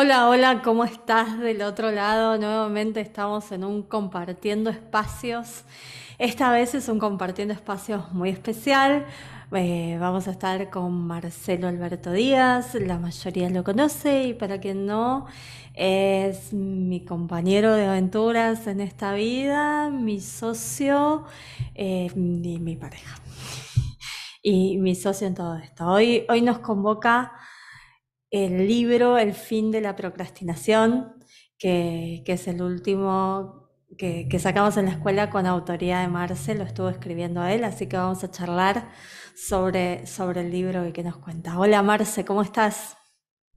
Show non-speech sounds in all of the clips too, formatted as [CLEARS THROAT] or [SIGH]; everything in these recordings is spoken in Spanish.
Hola, hola, ¿cómo estás del otro lado? Nuevamente estamos en un compartiendo espacios. Esta vez es un compartiendo espacios muy especial. Eh, vamos a estar con Marcelo Alberto Díaz, la mayoría lo conoce y para quien no, es mi compañero de aventuras en esta vida, mi socio eh, y mi pareja. Y mi socio en todo esto. Hoy, hoy nos convoca el libro El fin de la procrastinación, que, es el último que, sacamos en la escuela con autoría de Marce, lo estuvo escribiendo a él, así que vamos a charlar sobre, sobre el libro y que nos cuenta. Hola Marce, ¿cómo estás?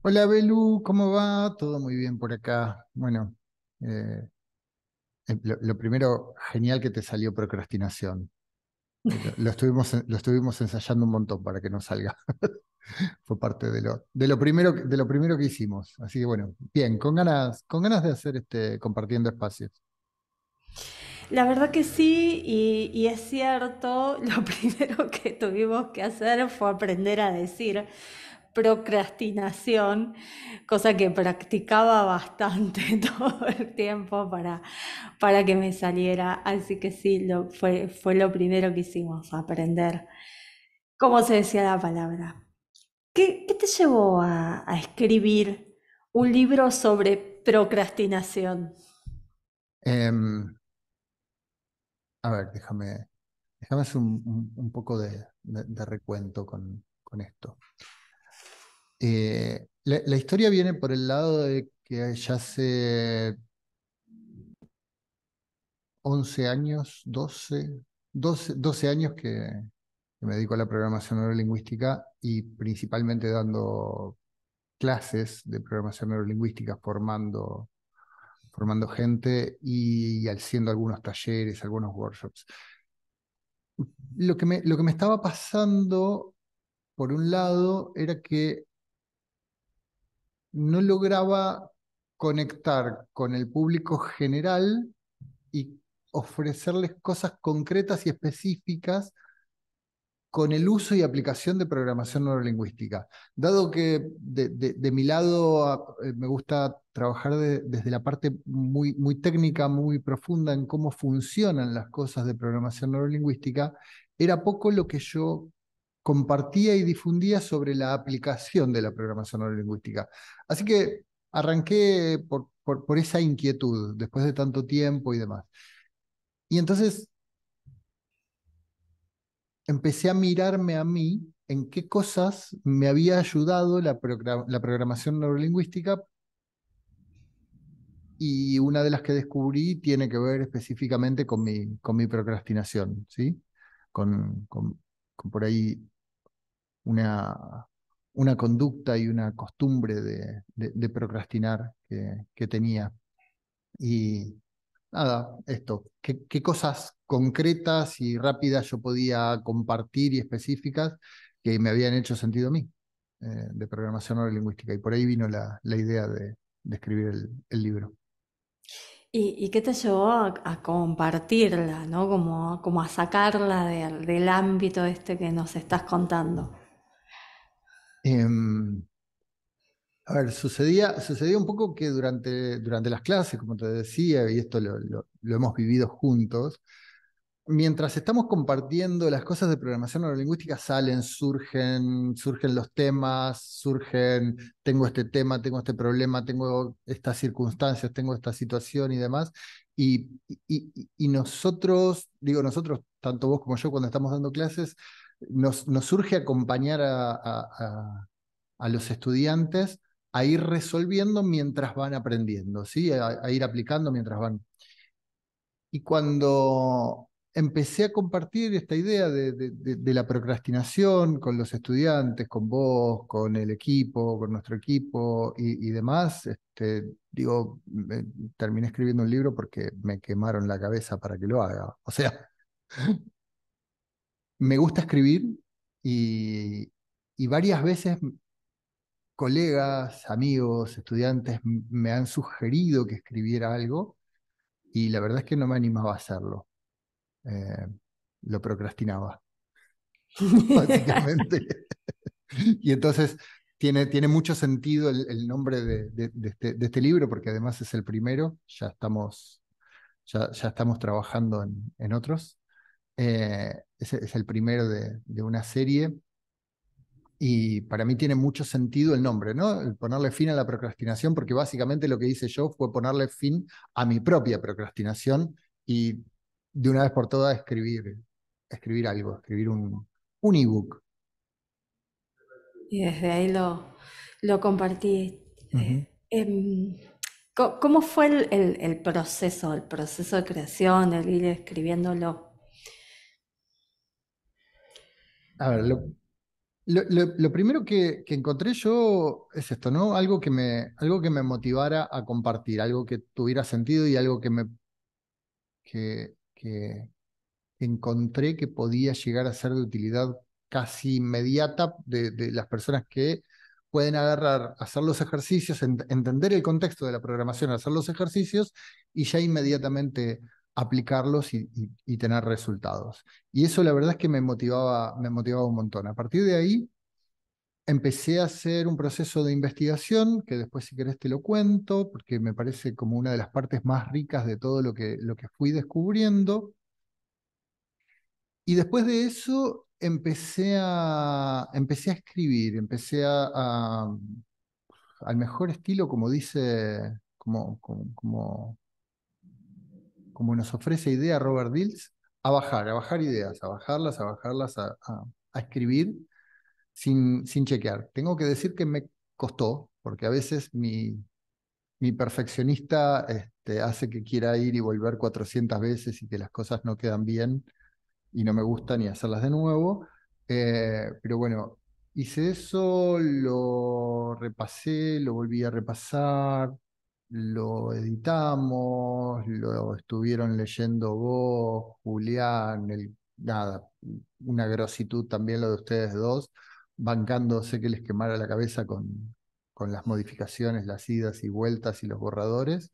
Hola Belu, ¿cómo va? Todo muy bien por acá. Bueno, eh, eh, lo, primero, genial que te salió procrastinación. Eh, lo, estuvimos, lo estuvimos ensayando un montón para que no salga. [LAUGHS] Fue parte de lo, primero, de lo primero que hicimos. Así que bueno, bien, con ganas, con ganas de hacer este compartiendo espacios. La verdad que sí, y, es cierto, [LAUGHS] lo primero que tuvimos que hacer fue aprender a decir procrastinación, cosa que practicaba bastante [LAUGHS] todo el tiempo para, para que me saliera. Así que sí, fue, fue lo primero que hicimos, aprender cómo se decía la palabra. ¿Qué, te llevó a, escribir un libro sobre procrastinación? Em, a ver, déjame, déjame hacer un, poco de, recuento con, esto. Eh, la, historia viene por el lado de que ya hace 11 años, 12, 12 años que, me dedico a la programación neurolingüística y principalmente dando clases de programación neurolingüística, formando, formando gente y, y haciendo algunos talleres, algunos workshops. lo que me estaba pasando, por un lado, era que no lograba conectar con el público general y ofrecerles cosas concretas y específicas con el uso y aplicación de programación neurolingüística. Dado que de, mi lado ah, eh, me gusta trabajar desde la parte muy, técnica, muy profunda en cómo funcionan las cosas de programación neurolingüística, era poco lo que yo compartía y difundía sobre la aplicación de la programación neurolingüística. Así que arranqué por esa inquietud después de tanto tiempo y demás. Y entonces empecé a mirarme a mí en qué cosas me había ayudado la, programación neurolingüística y una de las que descubrí tiene que ver específicamente con mi, con mi procrastinación, ¿sí? Con, por ahí una, una conducta y una costumbre de, procrastinar que, que tenía. Y, nada, esto, qué, cosas concretas y rápidas yo podía compartir y específicas que me habían hecho sentido a mí eh, de programación neurolingüística. Y por ahí vino la, la idea de, escribir el, libro. ¿Y, qué te llevó a, compartirla, ¿no? como, como a sacarla del ámbito este que nos estás contando? Em, a ver, sucedía, un poco que durante, durante las clases, como te decía, y esto lo, hemos vivido juntos, mientras estamos compartiendo las cosas de programación neurolingüística, salen, surgen, surgen los temas, surgen, tengo este tema, tengo este problema, tengo estas circunstancias, tengo esta situación y demás. Y, nosotros, digo nosotros, tanto vos como yo, cuando estamos dando clases, nos, surge acompañar a los estudiantes a ir resolviendo mientras van aprendiendo, ¿sí? a, ir aplicando mientras van. Y cuando empecé a compartir esta idea de, la procrastinación con los estudiantes, con vos, con el equipo, con nuestro equipo y, demás. Este, digo, terminé escribiendo un libro porque me quemaron la cabeza para que lo haga. O sea, [LAUGHS] me gusta escribir y varias veces colegas, amigos, estudiantes me han sugerido que escribiera algo y la verdad es que no me animaba a hacerlo. Eh, lo procrastinaba, [LAUGHS] [LAUGHS] y entonces tiene, tiene mucho sentido el, nombre este, de, este, libro, porque además es el primero, ya estamos, ya, estamos trabajando en, otros. Eh, es, el primero de, una serie y para mí tiene mucho sentido el nombre, ¿no? El ponerle fin a la procrastinación, porque básicamente lo que hice yo fue ponerle fin a mi propia procrastinación y de una vez por todas escribir, escribir algo, escribir un, un ebook. Y desde ahí lo, lo compartí. Em, ¿Cómo fue el, proceso, el proceso de creación, el ir escribiéndolo? A ver, lo, lo, primero que, encontré yo es esto, ¿no? Algo que, me, algo que me motivara a compartir, algo que tuviera sentido y algo que me que, encontré que podía llegar a ser de utilidad casi inmediata de, las personas que pueden agarrar, hacer los ejercicios, entender el contexto de la programación, hacer los ejercicios y ya inmediatamente aplicarlos y, tener resultados. Y eso la verdad es que me motivaba, me motivaba un montón. A partir de ahí empecé a hacer un proceso de investigación, que después si querés te lo cuento, porque me parece como una de las partes más ricas de todo lo que, lo que fui descubriendo. Y después de eso empecé a, empecé a escribir, empecé a, al mejor estilo, como dice, como, como como nos ofrece idea Robert Dills, a bajar, a bajar ideas, a bajarlas, a bajarlas, a, escribir sin, sin chequear. Tengo que decir que me costó, porque a veces mi, mi perfeccionista este, hace que quiera ir y volver 400 veces y que las cosas no quedan bien y no me gusta ni hacerlas de nuevo. Eh, pero bueno, hice eso, lo repasé, lo volví a repasar, lo editamos, lo estuvieron leyendo vos, Julián, nada, una grositud también lo de ustedes dos, bancándose que les quemara la cabeza con, las modificaciones, las idas y vueltas y los borradores.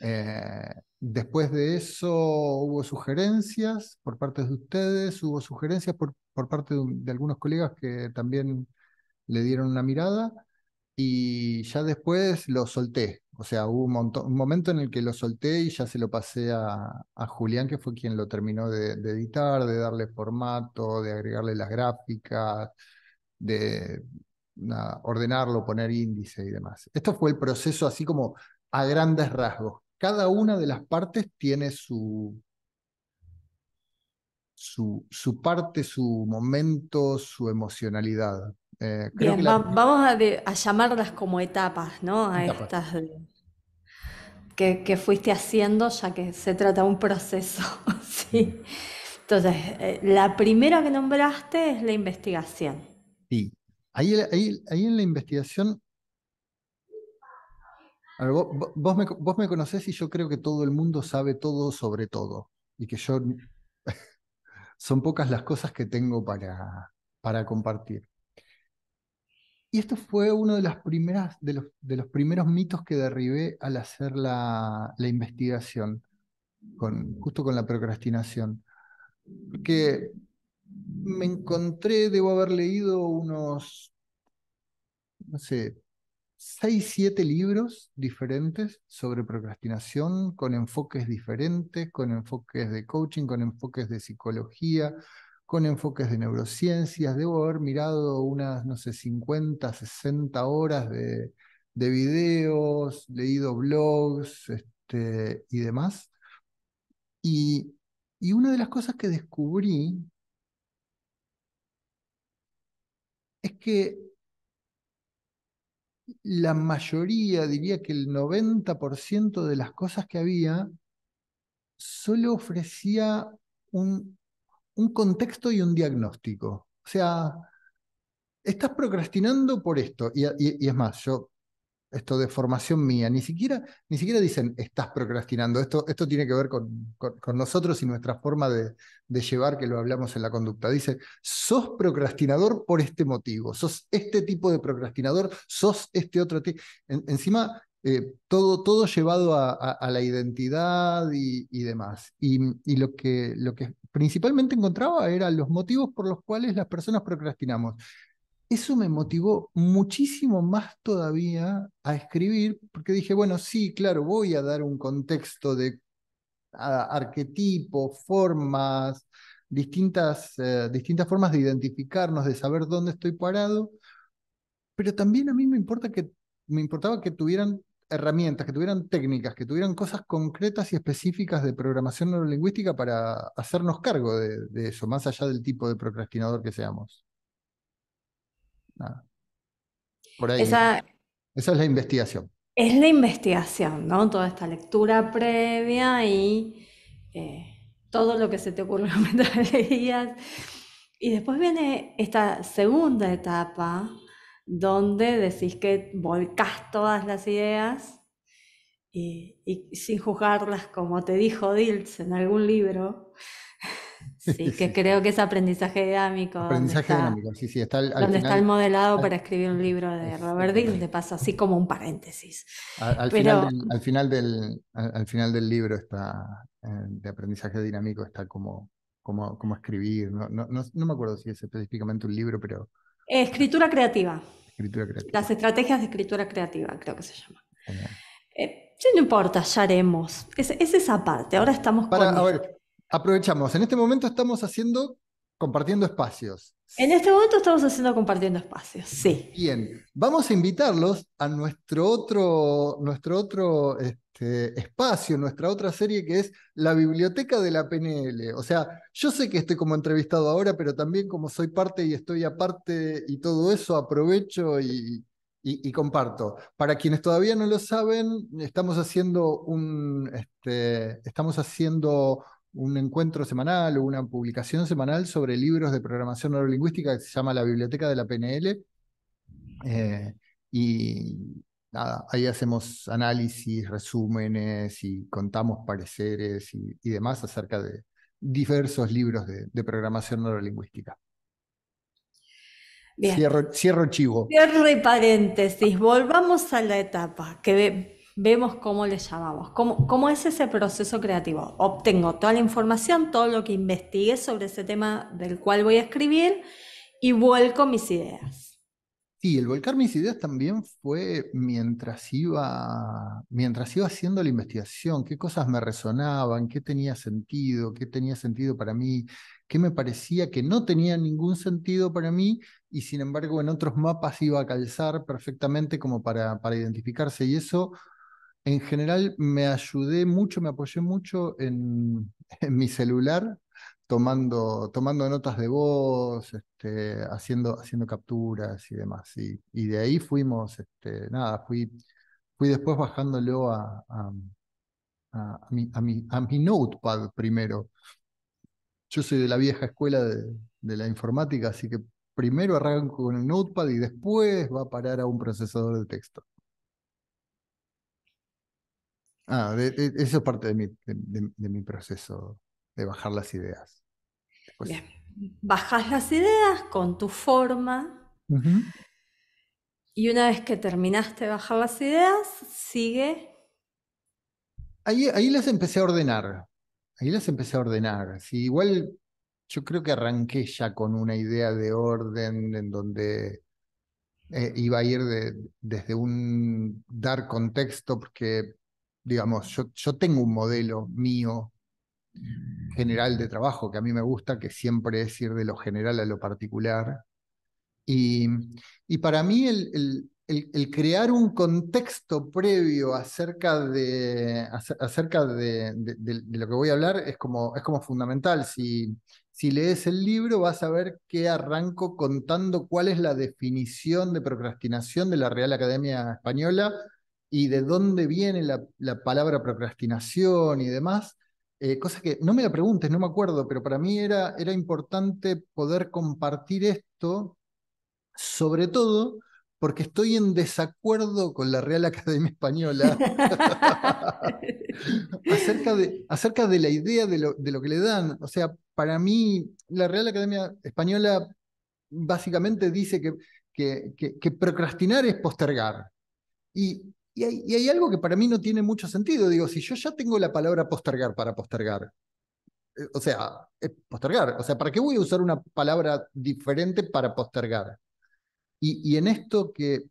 Eh, después de eso hubo sugerencias por parte de ustedes, hubo sugerencias por, parte de, de, algunos colegas que también le dieron una mirada y ya después lo solté, o sea, hubo un, momento en el que lo solté y ya se lo pasé a, Julián, que fue quien lo terminó de, editar, de darle formato, de agregarle las gráficas, de ordenarlo, poner índice y demás. Esto fue el proceso así como a grandes rasgos. Cada una de las partes tiene su, su, parte, su momento, su emocionalidad. Eh, vamos a, llamarlas como etapas, ¿no? estas que, fuiste haciendo, ya que se trata de un proceso. [LAUGHS] Mm. Entonces, eh, la primera que nombraste es la investigación. Sí, ahí, en la investigación, vos, me, vos me conocés y yo creo que todo el mundo sabe todo sobre todo, y que yo [LAUGHS] son pocas las cosas que tengo para, para compartir. Y esto fue uno de, los, primeros mitos que derribé al hacer la, investigación, justo con la procrastinación. Porque me encontré, debo haber leído unos, no sé, seis, siete libros diferentes sobre procrastinación, con enfoques diferentes, con enfoques de coaching, con enfoques de psicología, con enfoques de neurociencias. Debo haber mirado unas, no sé, 50, 60 horas de, videos, leído blogs este, y demás. Y, y una de las cosas que descubrí es que la mayoría, diría que el 90% de las cosas que había, solo ofrecía un un contexto y un diagnóstico. O sea, estás procrastinando por esto. Y, es más, yo, esto de formación mía, ni siquiera, ni siquiera dicen estás procrastinando. Esto, esto tiene que ver con, nosotros y nuestra forma de, llevar, que lo hablamos en la conducta. Dice, sos procrastinador por este motivo, sos este tipo de procrastinador, sos este otro tipo. encima, eh, todo, todo llevado a, la identidad y, y demás. Y, lo, que, lo que principalmente encontraba eran los motivos por los cuales las personas procrastinamos. Eso me motivó muchísimo más todavía a escribir, porque dije, bueno, sí, claro, voy a dar un contexto de ah, arquetipos, formas, distintas, eh, distintas formas de identificarnos, de saber dónde estoy parado, pero también a mí me importa que me importaba que tuvieran herramientas, que tuvieran técnicas, que tuvieran cosas concretas y específicas de programación neurolingüística para hacernos cargo de, eso, más allá del tipo de procrastinador que seamos. Por ahí. Esa, es la investigación. Es la investigación, ¿no? Toda esta lectura previa y eh, todo lo que se te ocurrió [LAUGHS] mientras leías. Y después viene esta segunda etapa, donde decís que volcas todas las ideas y, sin juzgarlas, como te dijo Diltz en algún libro. [LAUGHS] Sí, que creo que es aprendizaje dinámico. Aprendizaje dinámico, sí, sí. Está donde está el modelado para escribir un libro de Robert Dilts, de paso, así como un paréntesis. Al, final, del, al, final, del, libro está, eh, de aprendizaje dinámico, está como escribir. no, me acuerdo si es específicamente un libro, pero... Escritura creativa. Las estrategias de escritura creativa, creo que se llama. Eh, no importa, ya haremos. Es, esa parte. Ahora estamos Para, A ver, aprovechamos. En este momento estamos haciendo compartiendo espacios. En este momento estamos haciendo compartiendo espacios, sí. Bien, vamos a invitarlos a nuestro otro, nuestro otro eh, espacio este, espacio, nuestra otra serie que es La Biblioteca de la PNL. O sea, yo sé que estoy como entrevistado ahora, pero también como soy parte y estoy aparte y todo eso, aprovecho y, comparto. Para quienes todavía no lo saben, estamos haciendo un, este, estamos haciendo un encuentro semanal o una publicación semanal sobre libros de programación neurolingüística que se llama La Biblioteca de la PNL. Eh, y, nada, ahí hacemos análisis, resúmenes y contamos pareceres y, demás acerca de diversos libros de, programación neurolingüística. Cierro chivo. cierro, y paréntesis, volvamos a la etapa que vemos cómo le llamamos, cómo, cómo es ese proceso creativo. Obtengo toda la información, todo lo que investigué sobre ese tema del cual voy a escribir y vuelco mis ideas. Y el volcar mis ideas también fue mientras iba, mientras haciendo la investigación, qué cosas me resonaban, qué tenía sentido, qué tenía sentido para mí, qué me parecía que no tenía ningún sentido para mí y sin embargo en otros mapas iba a calzar perfectamente como para, identificarse. Y eso en general me ayudé mucho, me apoyé mucho en [LAUGHS] mi celular tomando, tomando notas de voz, este, haciendo, haciendo capturas y demás. Y, de ahí fuimos, este, nada, fui, fui después bajándolo a, mi, a, mi, a mi notepad primero. Yo soy de la vieja escuela de, la informática, así que primero arranco con el notepad y después va a parar a un procesador de texto. Ah, eso es parte de de mi proceso de bajar las ideas. Pues Bajas las ideas con tu forma. Y una vez que terminaste de bajar las ideas, sigue. Ahí, las empecé a ordenar. Ahí las empecé a ordenar. si igual yo creo que arranqué ya con una idea de orden en donde eh, iba a ir desde un dar contexto, porque, digamos, yo, yo tengo un modelo mío general de trabajo, que a mí me gusta, que siempre es ir de lo general a lo particular. Y, para mí el, crear un contexto previo acerca, de, acerca de, de, lo que voy a hablar es como, es como fundamental. Si, lees el libro vas a ver que arranco contando cuál es la definición de procrastinación de la Real Academia Española y de dónde viene la palabra procrastinación y demás cosas eh, cosa que no me la preguntes, no me acuerdo, pero para mí era, era importante poder compartir esto, sobre todo porque estoy en desacuerdo con la Real Academia Española [LAUGHS] acerca, de, acerca de la idea de lo, que le dan. O sea, para mí, la Real Academia Española básicamente dice que, que procrastinar es postergar. Y y hay, algo que para mí no tiene mucho sentido. Digo, si yo ya tengo la palabra postergar para postergar, eh, o sea, es postergar. O sea, ¿para qué voy a usar una palabra diferente para postergar? Y, en esto que,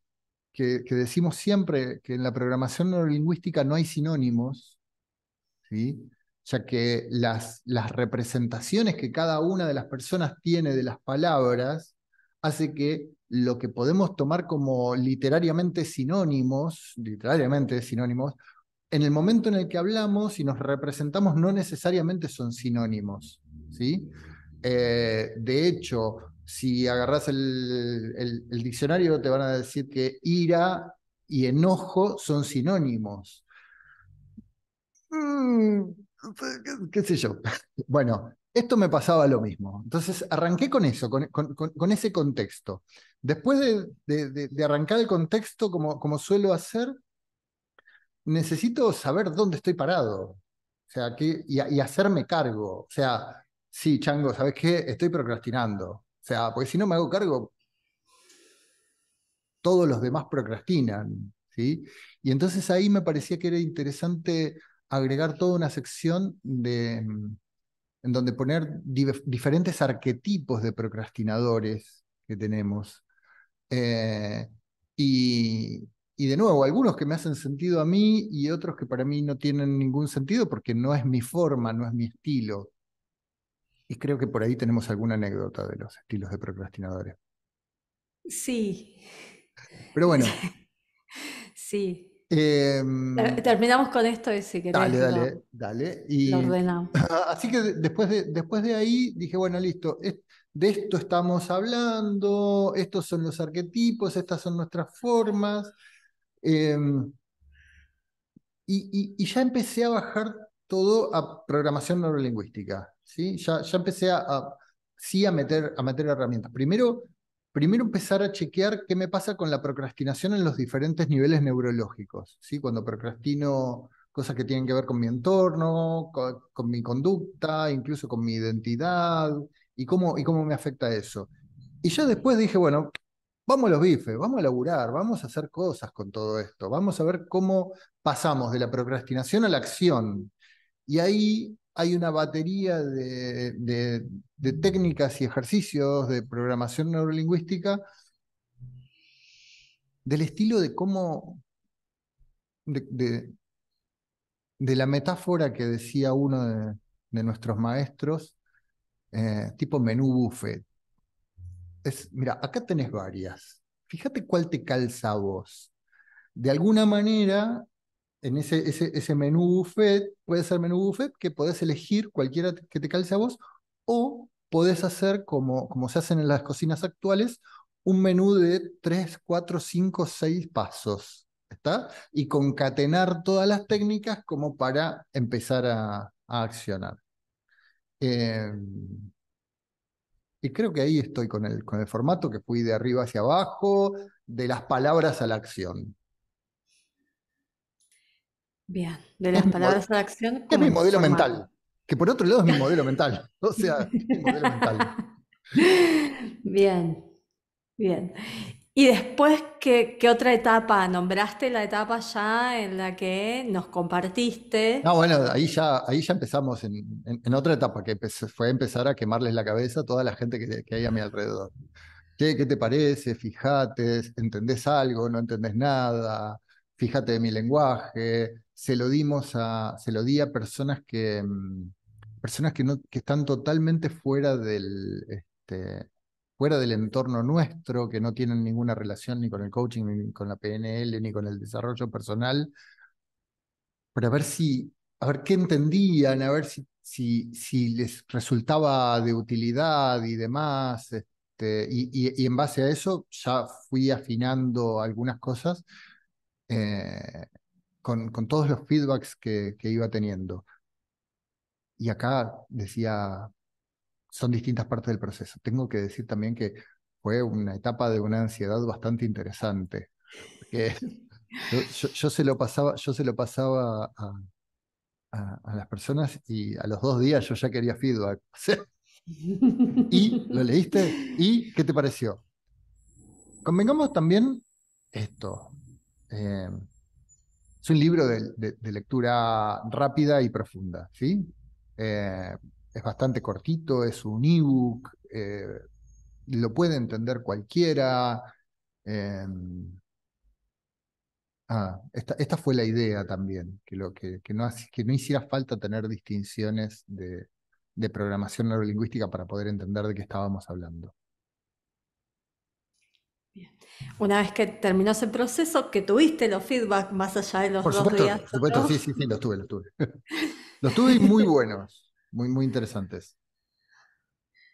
decimos siempre, que en la programación neurolingüística no hay sinónimos, ¿sí? ya que las representaciones que cada una de las personas tiene de las palabras hace que lo que podemos tomar como literariamente sinónimos, literariamente sinónimos, en el momento en el que hablamos y nos representamos no necesariamente son sinónimos. ¿sí? Eh, de hecho, si agarras el, diccionario te van a decir que ira y enojo son sinónimos. Mm, ¿Qué sé yo? [LAUGHS] Bueno, esto me pasaba lo mismo. Entonces arranqué con eso, con, ese contexto. Después de, arrancar el contexto como, como suelo hacer, necesito saber dónde estoy parado. O sea, y, hacerme cargo. O sea, sí, Chango, ¿sabes qué? Estoy procrastinando. O sea, porque si no me hago cargo, todos los demás procrastinan. ¿sí? Y entonces ahí me parecía que era interesante agregar toda una sección de en donde poner diferentes arquetipos de procrastinadores que tenemos. Eh, y, y, de nuevo, algunos que me hacen sentido a mí y otros que para mí no tienen ningún sentido porque no es mi forma, no es mi estilo. Y creo que por ahí tenemos alguna anécdota de los estilos de procrastinadores. Sí. Pero bueno. [LAUGHS] sí. Em, eh, terminamos con esto y si Dale, dale, dale. [LAUGHS] Así que después de, después de ahí dije, bueno, listo, de esto estamos hablando, estos son los arquetipos, estas son nuestras formas. Em, y, ya empecé a bajar todo a programación neurolingüística. ¿sí? Ya, ya empecé sí, a, meter, a meter herramientas. Primero primero empezar a chequear qué me pasa con la procrastinación en los diferentes niveles neurológicos, ¿sí? Cuando procrastino cosas que tienen que ver con mi entorno, con, mi conducta, incluso con mi identidad, y cómo, y cómo me afecta eso. Y yo después dije, bueno, vamos a los bifes, vamos a laburar, vamos a hacer cosas con todo esto, vamos a ver cómo pasamos de la procrastinación a la acción. Y ahí hay una batería de, técnicas y ejercicios de programación neurolingüística del estilo de cómo, de, la metáfora que decía uno de, nuestros maestros, eh, tipo menú buffet. Es, mira, acá tenés varias. Fíjate cuál te calza a vos. De alguna manera, en ese, menú buffet, puede ser menú buffet que podés elegir cualquiera que te calce a vos o podés hacer como, se hacen en las cocinas actuales, un menú de 3, 4, 5, 6 pasos. ¿Está? Y concatenar todas las técnicas como para empezar a, accionar. Em, y creo que ahí estoy con el formato que fui de arriba hacia abajo, de las palabras a la acción. Bien, de las palabras a la acción. Es mi modelo mental, que por otro lado es mi modelo mental. [LAUGHS] O sea, mi modelo mental. [LAUGHS] Bien, bien. Y después, ¿qué, otra etapa? Nombraste la etapa ya en la que nos compartiste. No, ah, bueno, ahí ya, ahí ya empezamos en, otra etapa, que fue empezar a quemarles la cabeza a toda la gente que, hay a mi alrededor. ¿Qué, ¿Qué, te parece? Fijate, ¿entendés algo? ¿No entendés nada? fíjate de mi lenguaje, se lo dimos a, se lo di a personas que, mm, personas que, no, que están totalmente fuera del, este, fuera del entorno nuestro, que no tienen ninguna relación ni con el coaching, ni con la PNL, ni con el desarrollo personal, para ver si, a ver qué entendían, a ver si, si, si les resultaba de utilidad y demás. Este, y, y, y en base a eso ya fui afinando algunas cosas eh, con, todos los feedbacks que, iba teniendo. Y acá decía, son distintas partes del proceso. Tengo que decir también que fue una etapa de una ansiedad bastante interesante. [LAUGHS] [LAUGHS] yo, se lo pasaba, yo se lo pasaba a, las personas y a los dos días yo ya quería feedback. [LAUGHS] ¿Y lo leíste? ¿Y qué te pareció? Convengamos también esto. Eh, es un libro de, lectura rápida y profunda, ¿sí? Eh, es bastante cortito, es un ebook, eh, lo puede entender cualquiera. Ah, esta, fue la idea también, que, no, hiciera falta tener distinciones de programación neurolingüística para poder entender de qué estábamos hablando. Una vez que terminó ese proceso, que tuviste los feedback más allá de los dos días. Por supuesto, sí, sí, sí, los tuve, los tuve. [LAUGHS] los tuve muy buenos, muy, muy interesantes.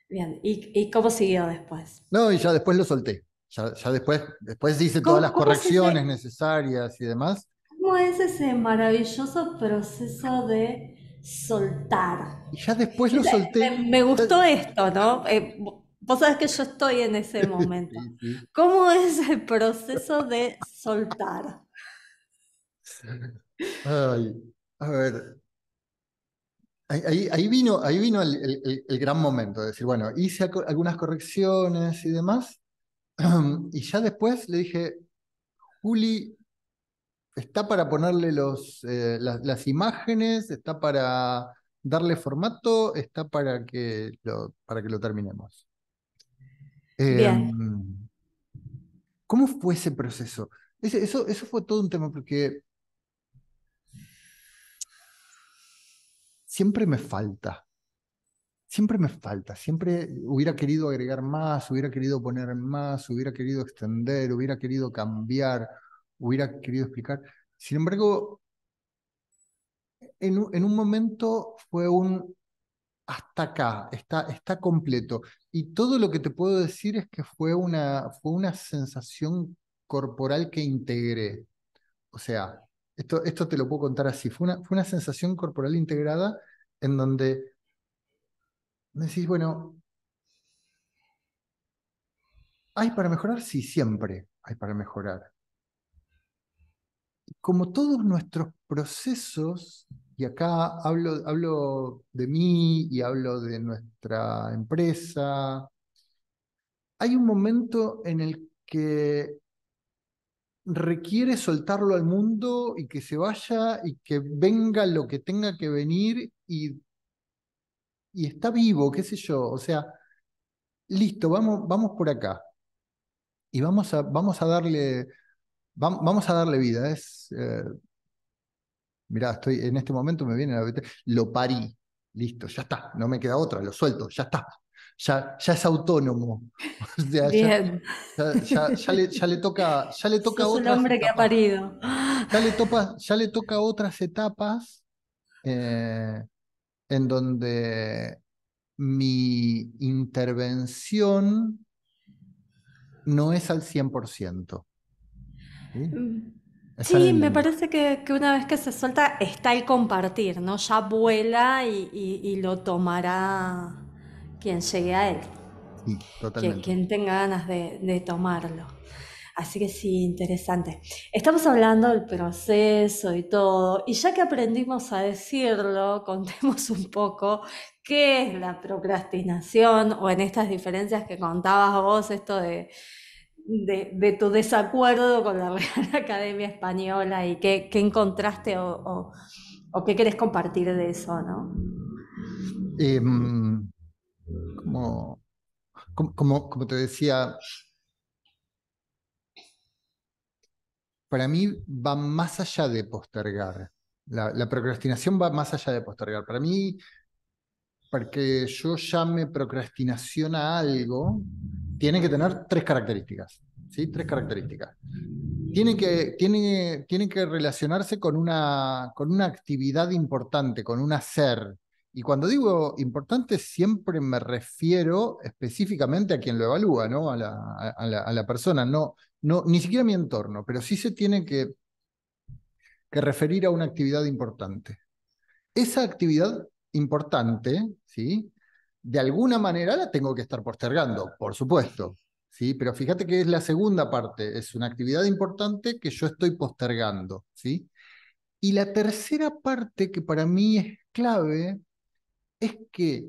Bien, ¿Y, cómo siguió después? No, y ya después lo solté. Ya, después, después hice todas las correcciones necesarias y demás. ¿Cómo es ese maravilloso proceso de soltar? Y ya después lo solté. Me, gustó esto, ¿no? Eh, Vos sabés que yo estoy en ese momento. [LAUGHS] ¿Cómo es el proceso de soltar? a ver, Ahí, vino, ahí vino el, gran momento de decir, bueno, hice algunas correcciones y demás, [CLEARS THROAT] y ya después le dije, Juli, está para ponerle los, eh, las, imágenes, está para darle formato, está para que para que lo terminemos. Em, ¿Cómo fue ese proceso? eso, fue todo un tema porque siempre me falta, siempre me falta, siempre hubiera querido agregar más, hubiera querido poner más, hubiera querido extender, hubiera querido cambiar, hubiera querido explicar. Sin embargo, en un momento fue un, hasta acá, está, está completo. Y todo lo que te puedo decir es que fue una, fue una sensación corporal que integré. O sea, esto, esto te lo puedo contar así, fue una, fue una sensación corporal integrada en donde me decís, bueno, ¿hay para mejorar? Sí, siempre hay para mejorar. Como todos nuestros procesos y acá hablo, hablo de mí y hablo de nuestra empresa. Hay un momento en el que requiere soltarlo al mundo y que se vaya y que venga lo que tenga que venir y, y está vivo, qué sé yo. O sea, listo, vamos, vamos por acá. Y vamos a, vamos a darle, vamos a darle vida. Es, eh, mirá, estoy en este momento me viene la lo parí, listo, ya está, no me queda otra, lo suelto, ya está. Ya, ya es autónomo. [LAUGHS] Ya, le, toca, ya le [LAUGHS] toca Un hombre que ha parido. Ya le, toca ya le toca otras etapas eh, en donde mi intervención no es al 100%. ¿sí? Mm sí, me parece que, una vez que se suelta está el compartir, ¿no? Ya vuela y, lo tomará quien llegue a él. totalmente. Quien, tenga ganas de, de, tomarlo. Así que sí, interesante. Estamos hablando del proceso y todo, y ya que aprendimos a decirlo, [LAUGHS] contemos un poco qué es la procrastinación o en estas diferencias que contabas vos, esto de de, tu desacuerdo con la [LAUGHS] Real Academia Española y qué, encontraste o, qué querés compartir de eso, ¿no? Em, como, como, te decía, para mí va más allá de postergar. La, la, procrastinación va más allá de postergar. Para mí, porque yo llame procrastinación a algo, tiene que tener tres características. ¿sí? Tres características. Tiene que, tiene, que relacionarse con una, con una actividad importante, con un hacer. Y cuando digo importante, siempre me refiero específicamente a quien lo evalúa, ¿no? a, la, a la, persona, no, no, ni siquiera a mi entorno, pero sí se tiene que, que referir a una actividad importante. Esa actividad importante, ¿sí? de alguna manera la tengo que estar postergando, por supuesto. ¿sí? Pero fíjate que es la segunda parte, es una actividad importante que yo estoy postergando. ¿sí? Y la tercera parte que para mí es clave es que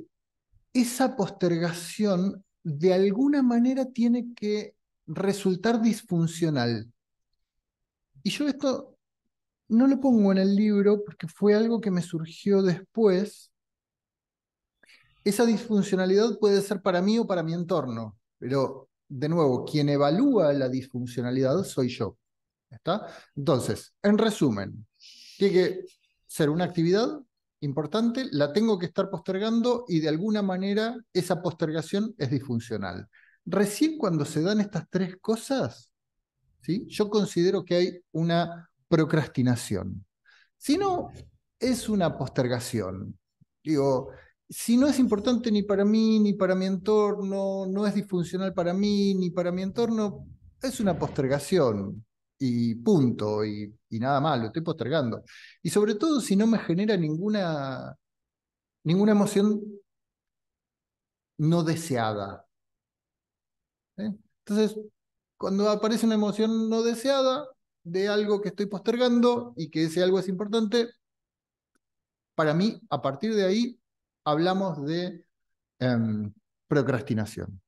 esa postergación de alguna manera tiene que resultar disfuncional. Y yo esto no lo pongo en el libro porque fue algo que me surgió después, esa disfuncionalidad puede ser para mí o para mi entorno, pero de nuevo, quien evalúa la disfuncionalidad soy yo. ¿Está? Entonces, en resumen, tiene que ser una actividad importante, la tengo que estar postergando y de alguna manera esa postergación es disfuncional. Recién cuando se dan estas tres cosas, ¿sí? yo considero que hay una procrastinación. Si no, es una postergación. Digo, si no es importante ni para mí, ni para mi entorno, no es disfuncional para mí, ni para mi entorno, es una postergación y punto, y, nada más, lo estoy postergando. Y sobre todo si no me genera ninguna, ninguna emoción no deseada. ¿eh? Entonces, cuando aparece una emoción no deseada de algo que estoy postergando y que ese algo es importante, para mí, a partir de ahí, hablamos de em, procrastinación.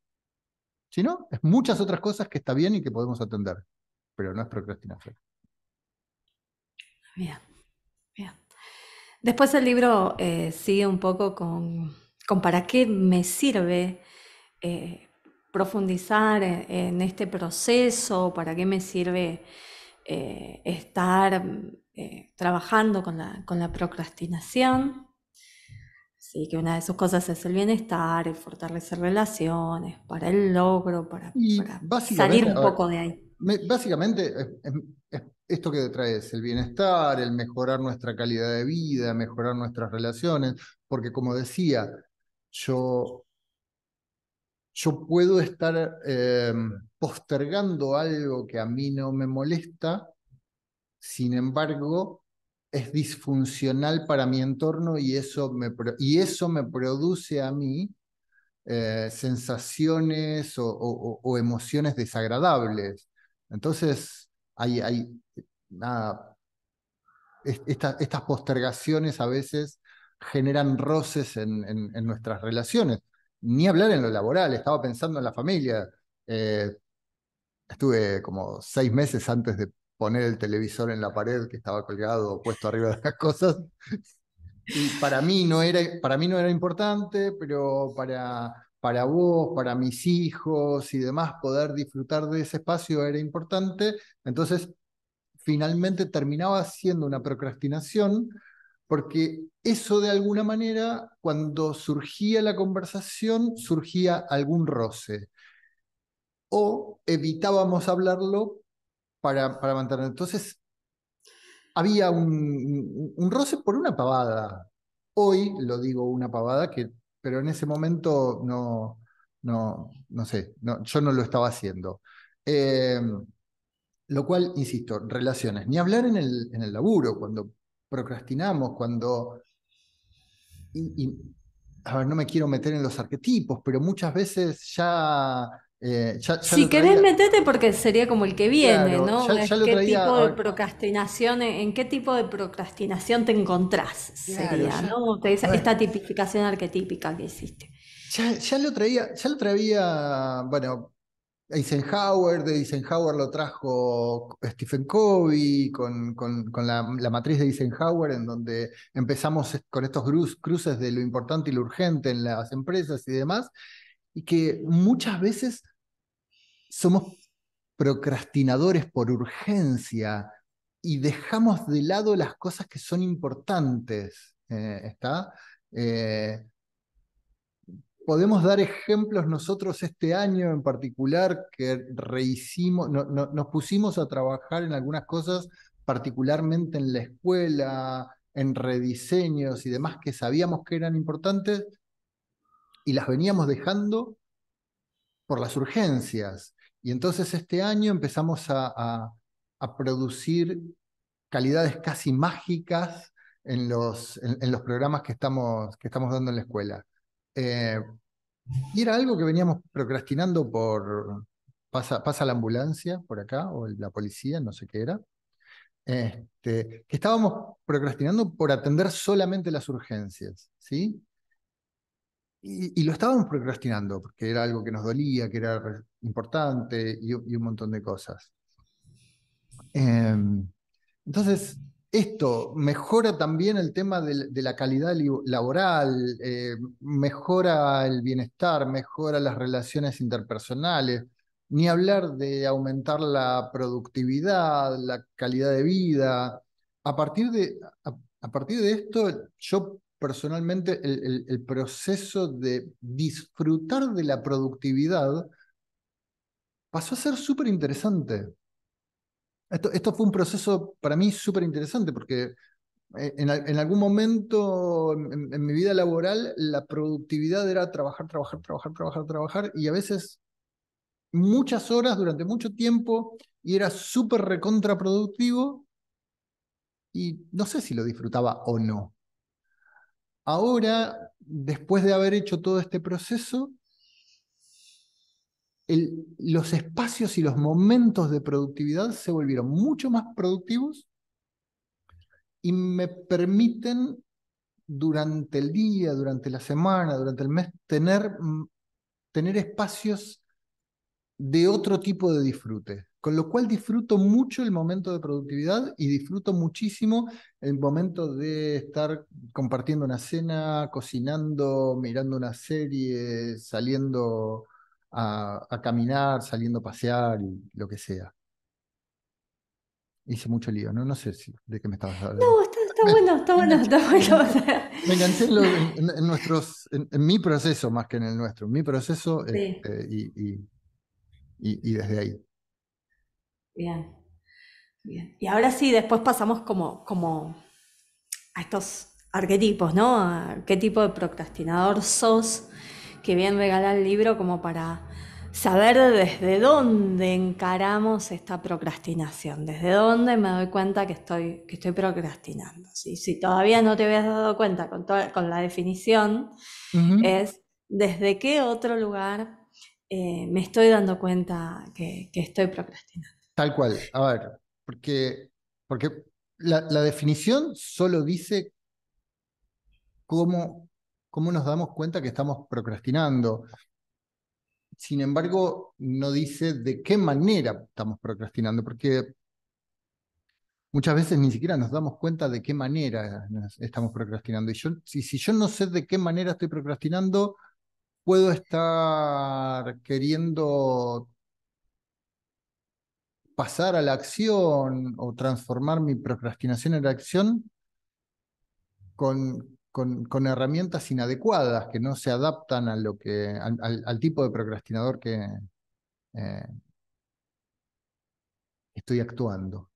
Si es muchas otras cosas que está bien y que podemos atender, pero no es procrastinación. Bien, bien. Después el libro eh, sigue un poco con, para qué me sirve eh, profundizar en, este proceso, para qué me sirve eh, estar trabajando con la procrastinación. Sí, que una de sus cosas es el bienestar, el fortalecer relaciones, para el logro, para, salir un poco de ahí. básicamente, es, esto que traes, el bienestar, el mejorar nuestra calidad de vida, mejorar nuestras relaciones, porque como decía, yo, yo puedo estar em, postergando algo que a mí no me molesta, sin embargo, es disfuncional para mi entorno y eso me, y eso me produce a mí eh, sensaciones o, emociones desagradables. Entonces, hay, hay nada, estas postergaciones a veces generan roces en, en, nuestras relaciones. Ni hablar en lo laboral, estaba pensando en la familia. Eh, estuve como seis meses antes de poner el televisor en la pared que estaba colgado o puesto arriba de las cosas. Y para mí no era, para mí no era importante, pero para, para vos, para mis hijos y demás, poder disfrutar de ese espacio era importante. Entonces, finalmente terminaba siendo una procrastinación, porque eso de alguna manera, cuando surgía la conversación, surgía algún roce. O evitábamos hablarlo para, mantener. Entonces, había un, roce por una pavada. Hoy lo digo una pavada, que, pero en ese momento no, no, no sé, yo no lo estaba haciendo. Eh, lo cual, insisto, relaciones. Ni hablar en el, en el laburo, cuando procrastinamos, cuando... a ver, no me quiero meter en los arquetipos, pero muchas veces ya eh, si querés, metete porque sería como el que viene, ¿no? ¿Qué tipo de procrastinación, en qué tipo de procrastinación te encontrás? sería, ¿no? Te, esta tipificación arquetípica que hiciste. Ya, lo traía, ya lo bueno, Eisenhower, de Eisenhower lo trajo Stephen Covey con, con, la, la, matriz de Eisenhower, en donde empezamos con estos cruces de lo importante y lo urgente en las empresas y demás y que muchas veces somos procrastinadores por urgencia y dejamos de lado las cosas que son importantes. Eh, eh, podemos dar ejemplos nosotros este año en particular que nos pusimos a trabajar en algunas cosas, particularmente en la escuela, en rediseños y demás que sabíamos que eran importantes, y las veníamos dejando por las urgencias. Y entonces este año empezamos a, producir calidades casi mágicas en los, en, los programas que estamos, que estamos dando en la escuela. Eh, y era algo que veníamos procrastinando por, pasa, pasa la ambulancia por acá, o la policía, no sé qué era, este, que estábamos procrastinando por atender solamente las urgencias, ¿sí? Y, lo estábamos procrastinando, porque era algo que nos dolía, que era importante y, un montón de cosas. Em, entonces, esto mejora también el tema de, la calidad laboral, eh, mejora el bienestar, mejora las relaciones interpersonales, ni hablar de aumentar la productividad, la calidad de vida. A partir de, a partir de esto, yo personalmente el, proceso de disfrutar de la productividad pasó a ser súper interesante. Esto, esto, fue un proceso para mí súper interesante porque eh, en, algún momento en, mi vida laboral la productividad era trabajar, trabajar, trabajar, trabajar, trabajar y a veces muchas horas durante mucho tiempo y era súper recontraproductivo y no sé si lo disfrutaba o no. Ahora, después de haber hecho todo este proceso, los espacios y los momentos de productividad se volvieron mucho más productivos y me permiten durante el día, durante la semana, durante el mes, tener, mm, tener espacios de otro tipo de disfrute con lo cual disfruto mucho el momento de productividad y disfruto muchísimo el momento de estar compartiendo una cena, cocinando, mirando una serie, saliendo a, caminar, saliendo a pasear y lo que sea. Hice mucho lío, ¿no? sé de qué me estabas hablando. No, está, bueno, está bueno, está bueno. [LAUGHS] Me enganché en, nuestros, en, mi proceso más que en el nuestro, mi proceso eh, eh, y, y desde ahí. Bien. Bien. Y ahora sí, después pasamos como, como a estos arquetipos, ¿no? ¿Qué tipo de procrastinador sos? Que bien regalar el libro como para saber desde dónde encaramos esta procrastinación, desde dónde me doy cuenta que estoy, que estoy procrastinando. Si todavía no te habías dado cuenta con, con la definición, es desde qué otro lugar eh, me estoy dando cuenta que estoy procrastinando. Tal cual. A ver, porque, porque la, definición solo dice cómo, cómo nos damos cuenta que estamos procrastinando. Sin embargo, no dice de qué manera estamos procrastinando, porque muchas veces ni siquiera nos damos cuenta de qué manera estamos procrastinando. Y si yo no sé de qué manera estoy procrastinando, puedo estar queriendo pasar a la acción o transformar mi procrastinación en acción con, herramientas inadecuadas que no se adaptan a lo que, al, tipo de procrastinador que eh, estoy actuando.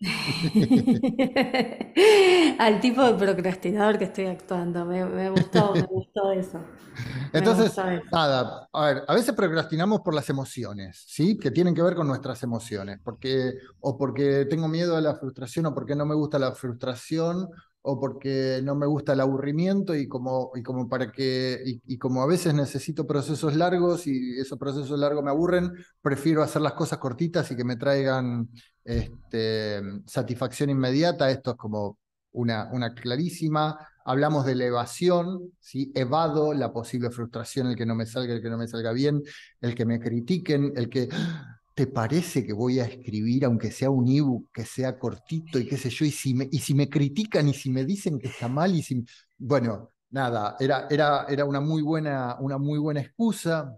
[LAUGHS] Al tipo de procrastinador que estoy actuando, me, gustó, eso. Entonces, nada, a ver, a veces procrastinamos por las emociones, ¿sí? Que tienen que ver con nuestras emociones, porque, o porque tengo miedo a la frustración, o porque no me gusta la frustración, o porque no me gusta el aburrimiento y como, y como para que, y, como a veces necesito procesos largos y esos procesos largos me aburren, prefiero hacer las cosas cortitas y que me traigan este, satisfacción inmediata. Esto es como una, una clarísima. Hablamos de elevación, ¿sí? evado la posible frustración, el que no me salga, el que no me salga bien, el que me critiquen, el que ¿te parece que voy a escribir, aunque sea un ebook, que sea cortito y qué sé yo? Y si me, y si me critican y si me dicen que está mal y si... Bueno, nada, era, era, era una, muy buena, una muy buena excusa.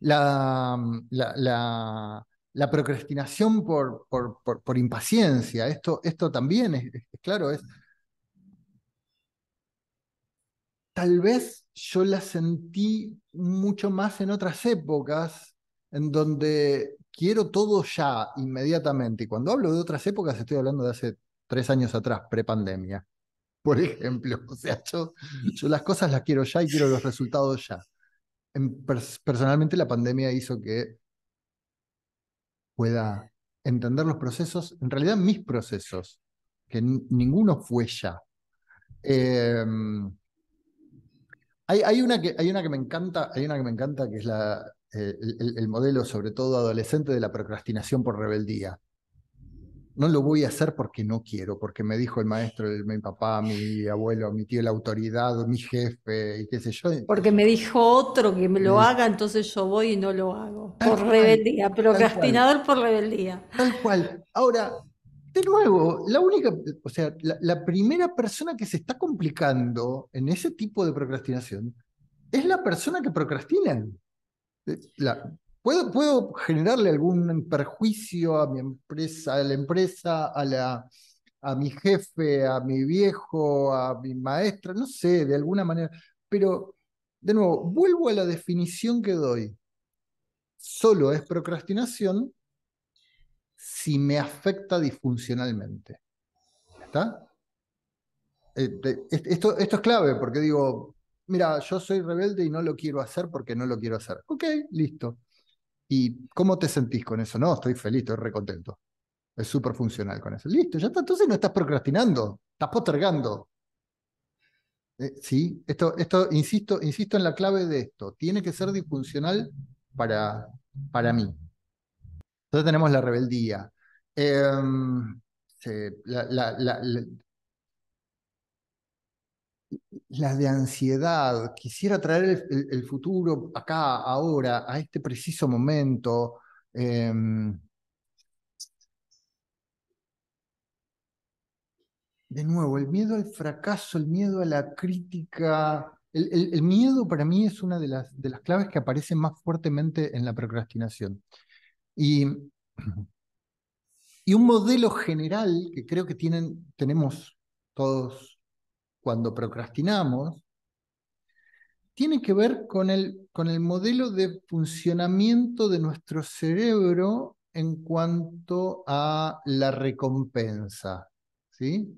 La, la, procrastinación por, por, impaciencia, esto, esto también es, claro, es... Tal vez yo la sentí mucho más en otras épocas, en donde quiero todo ya, inmediatamente. Y cuando hablo de otras épocas, estoy hablando de hace tres años atrás, prepandemia, [LAUGHS] por ejemplo. O sea, yo, yo las cosas las quiero ya y quiero los resultados ya. personalmente, la pandemia hizo que pueda entender los procesos, en realidad mis procesos, que ninguno fue ya. Em, hay, hay, una que, hay una que me encanta, hay una que me encanta, que es la, el, modelo, sobre todo adolescente, de la procrastinación por rebeldía. No lo voy a hacer porque no quiero, porque me dijo el maestro, mi papá, mi abuelo, mi tío, la autoridad, mi jefe, y qué sé yo. Porque me dijo otro que me lo mm. haga, entonces yo voy y no lo hago. por rebeldía, procrastinador por rebeldía. Tal cual. Ahora, de nuevo, la única, o sea, la, primera persona que se está complicando en ese tipo de procrastinación es la persona que procrastina eh, ¿puedo, ¿Puedo generarle algún perjuicio a mi empresa, a la empresa, a la a mi jefe, a mi viejo, a mi maestra, no sé, de alguna manera. Pero, de nuevo, vuelvo a la definición que doy. Solo es procrastinación si me afecta disfuncionalmente. ¿Está? Eh, eh, esto, esto es clave porque digo, mira, yo soy rebelde y no lo quiero hacer porque no lo quiero hacer. Ok, listo. ¿Y cómo te sentís con eso? No, estoy feliz, estoy recontento. Es súper funcional con eso. Listo, ya está. Entonces no estás procrastinando, estás postergando. Eh, sí, esto, esto, insisto, insisto en la clave de esto. Tiene que ser disfuncional para, para mí. Entonces tenemos la rebeldía. Em, la, las de ansiedad, quisiera traer el, futuro acá, ahora, a este preciso momento. Em, de nuevo, el miedo al fracaso, el miedo a la crítica, el, el, miedo para mí es una de las, de las claves que aparecen más fuertemente en la procrastinación. Y, y un modelo general que creo que tienen, tenemos todos cuando procrastinamos, tiene que ver con el, con el modelo de funcionamiento de nuestro cerebro en cuanto a la recompensa. ¿sí?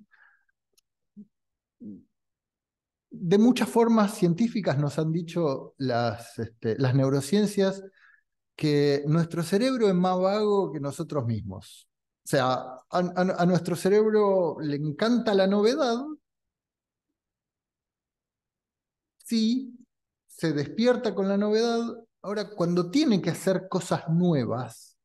De muchas formas científicas nos han dicho las, este, las neurociencias que nuestro cerebro es más vago que nosotros mismos. O sea, a, nuestro cerebro le encanta la novedad si se despierta con la novedad, ahora cuando tiene que hacer cosas nuevas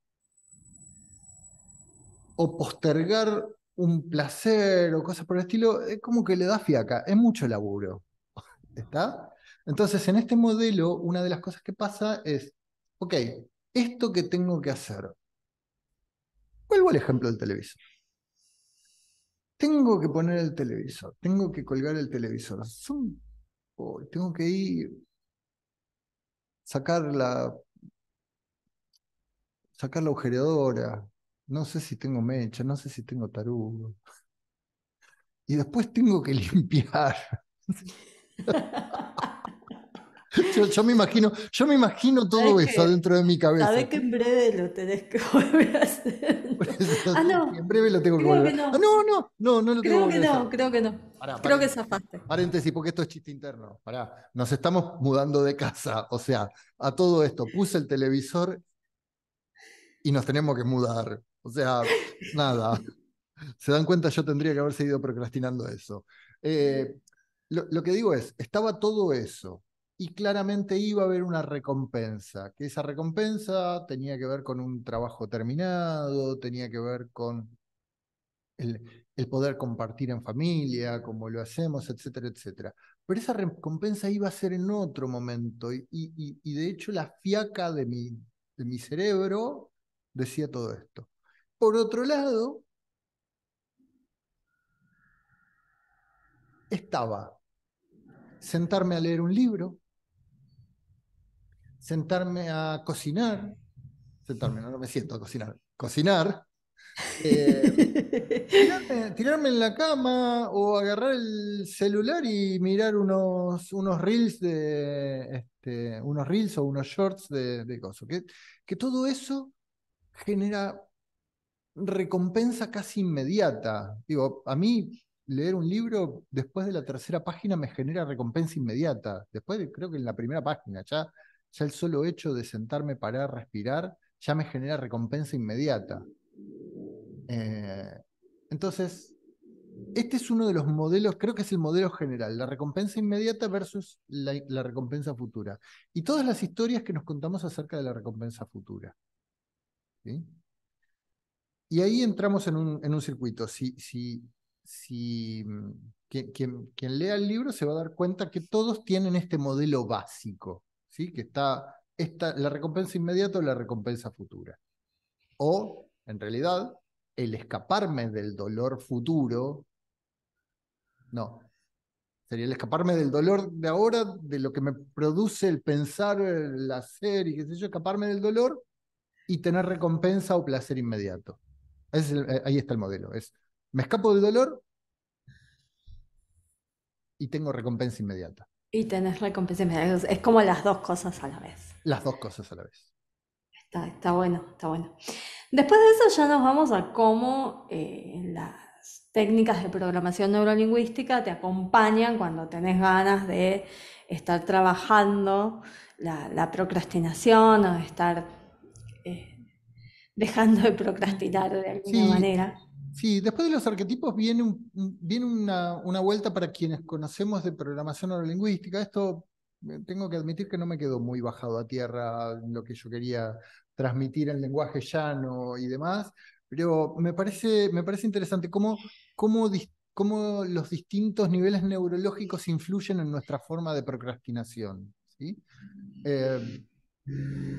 o postergar un placer o cosas por el estilo, es como que le da fiaca, es mucho laburo. [LAUGHS] ¿Está? Entonces, en este modelo, una de las cosas que pasa es, ok, esto que tengo que hacer, vuelvo al ejemplo del televisor. Tengo que poner el televisor, tengo que colgar el televisor. Son Oh, tengo que ir, sacar la, sacar la agujereadora, no sé si tengo mecha, no sé si tengo tarugo. Y después tengo que [LAUGHS] limpiar. [LAUGHS] [LAUGHS] [LAUGHS] Yo, me imagino, yo me imagino todo eso dentro de mi cabeza. ver que en breve lo tenés que volver a hacer. [LAUGHS] ah, no. En breve lo tengo que volver. Ah, no. no, no, no, lo tengo que hacer. Creo que no, creo que que Paréntesis, porque esto es chiste interno. Pará, nos estamos mudando de casa. O sea, a todo esto, puse el televisor y nos tenemos que mudar. O sea, nada. [LAUGHS] Se dan cuenta, yo tendría que haber seguido procrastinando eso. Eh, lo, lo que digo es, estaba todo eso, y claramente iba a haber una recompensa, que esa recompensa tenía que ver con un trabajo terminado, tenía que ver con el, poder compartir en familia, como lo hacemos, etcétera, etcétera. Pero esa recompensa iba a ser en otro momento y, de hecho la fiaca de de mi cerebro decía todo esto. Por otro lado, estaba sentarme a leer un libro, sentarme a cocinar, sentarme, no, me siento a cocinar, cocinar, eh, [LAUGHS] tirarme, en la cama o agarrar el celular y mirar unos, unos reels de este, unos reels o unos shorts de, de cosas. Que, que todo eso genera recompensa casi inmediata. Digo, a mí leer un libro después de la tercera página me genera recompensa inmediata. Después creo que en la primera página ya ya el solo hecho de sentarme, para respirar, ya me genera recompensa inmediata. Eh, entonces, este es uno de los modelos, creo que es el modelo general, la recompensa inmediata versus la, recompensa futura. Y todas las historias que nos contamos acerca de la recompensa futura. Y ahí entramos en un, circuito. Si, mm, quien, quien, lea el libro se va a dar cuenta que todos tienen este modelo básico que está esta, la recompensa inmediata o la recompensa futura. O, en realidad, el escaparme del dolor futuro, no, sería el escaparme del dolor de ahora, de lo que me produce el pensar, el hacer y qué sé yo, escaparme del dolor y tener recompensa o placer inmediato. Eh, ahí está el modelo. Es, me escapo del dolor y tengo recompensa inmediata. Y tenés recompensa Es como las dos cosas a la vez. Las dos cosas a la vez. Está, está bueno, está bueno. Después de eso ya nos vamos a cómo eh, las técnicas de programación neurolingüística te acompañan cuando tenés ganas de estar trabajando la, procrastinación o de estar eh, dejando de procrastinar de alguna manera. Sí, después de los arquetipos viene, viene una, vuelta para quienes conocemos de programación neurolingüística. Esto eh, tengo que admitir que no me quedó muy bajado a tierra lo que yo quería transmitir en lenguaje llano y demás, pero me parece, me parece interesante cómo, cómo, cómo los distintos niveles neurológicos influyen en nuestra forma de procrastinación. Eh,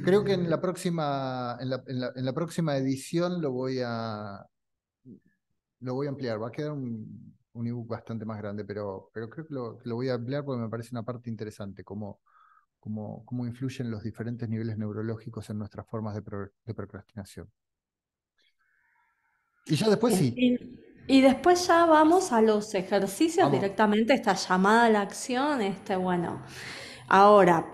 creo que en la próxima, en la próxima edición lo voy a lo voy a ampliar, va a quedar un, un ebook bastante más grande, pero, creo que lo, voy a ampliar porque me parece una parte interesante, cómo, cómo influyen los diferentes niveles neurológicos en nuestras formas de, procrastinación. Y ya después sí. Y, después ya vamos a los ejercicios directamente, esta llamada a la acción, este, bueno, ahora,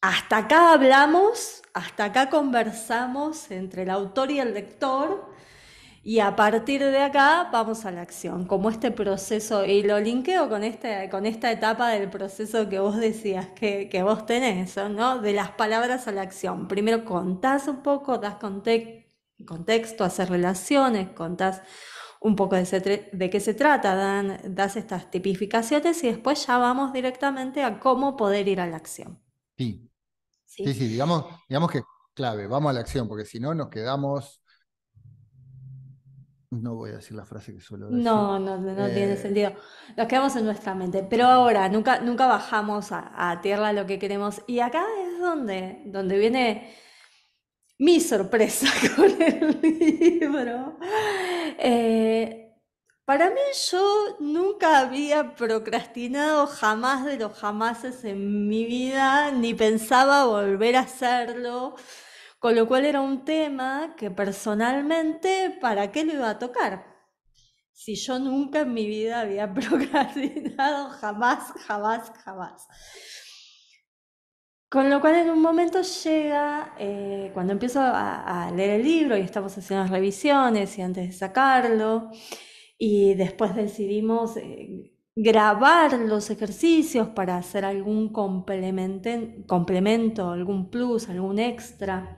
hasta acá hablamos, hasta acá conversamos entre el autor y el lector. Y a partir de acá vamos a la acción, como este proceso, y lo linkeo con, este, con esta etapa del proceso que vos decías, que, vos tenés, ¿no? De las palabras a la acción. Primero contás un poco, das contexto, haces relaciones, contás un poco de, qué se trata, das estas tipificaciones y después ya vamos directamente a cómo poder ir a la acción. Sí, sí, sí, digamos, digamos que clave, vamos a la acción, porque si no nos quedamos no voy a decir la frase que suelo decir. No, no, no tiene eh, sentido. Nos quedamos en nuestra mente. Pero ahora, nunca, nunca bajamos a, tierra lo que queremos. Y acá es donde, donde viene mi sorpresa [LAUGHS] con el libro. Eh, para mí yo nunca había procrastinado jamás de los jamases en mi vida, ni pensaba volver a hacerlo. Con lo cual era un tema que personalmente, ¿para qué lo iba a tocar? Si yo nunca en mi vida había [LAUGHS] procrastinado, jamás, jamás, jamás. Con lo cual en un momento llega, eh, cuando empiezo a, leer el libro y estamos haciendo las revisiones y antes de sacarlo, y después decidimos eh, grabar los ejercicios para hacer algún complemento, algún plus, algún extra.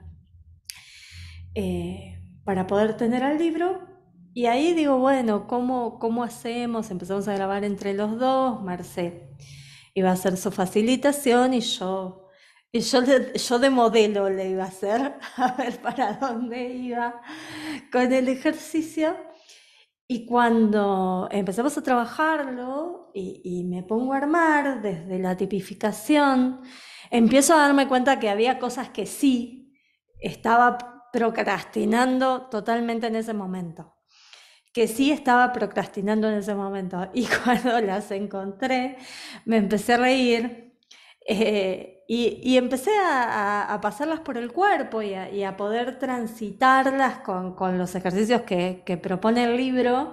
Eh, para poder tener al libro. Y ahí digo, bueno, ¿cómo, ¿cómo hacemos? Empezamos a grabar entre los dos, Marcel iba a hacer su facilitación y yo, y yo, yo de modelo le iba a hacer, [LAUGHS] a ver para dónde iba con el ejercicio. Y cuando empezamos a trabajarlo y, me pongo a armar desde la tipificación, empiezo a darme cuenta que había cosas que sí estaba procrastinando totalmente en ese momento. Que sí estaba procrastinando en ese momento. [LAUGHS] Y cuando las encontré, me empecé a reír. Eh, y, empecé a, pasarlas por el cuerpo y a, poder transitarlas con, los ejercicios que, que propone el libro